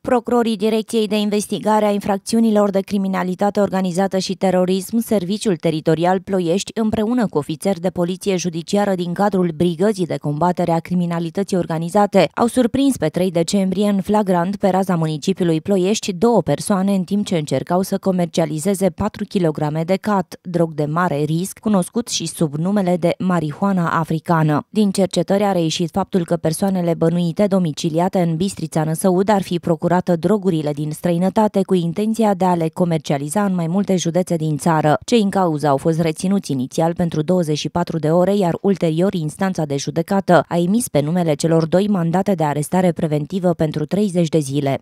Procurorii Direcției de Investigare a Infracțiunilor de Criminalitate Organizată și Terorism, Serviciul Teritorial Ploiești, împreună cu ofițeri de poliție judiciară din cadrul Brigăzii de Combatere a Criminalității Organizate, au surprins pe 3 decembrie în flagrant pe raza municipiului Ploiești două persoane în timp ce încercau să comercializeze 4 kg de cat, drog de mare risc, cunoscut și sub numele de marihuana africană. Din cercetări a reieșit faptul că persoanele bănuite domiciliate în Bistrița Năsăud ar fi procurat procurată drogurile din străinătate cu intenția de a le comercializa în mai multe județe din țară. Cei în cauză au fost reținuți inițial pentru 24 de ore, iar ulterior instanța de judecată a emis pe numele celor doi mandate de arestare preventivă pentru 30 de zile.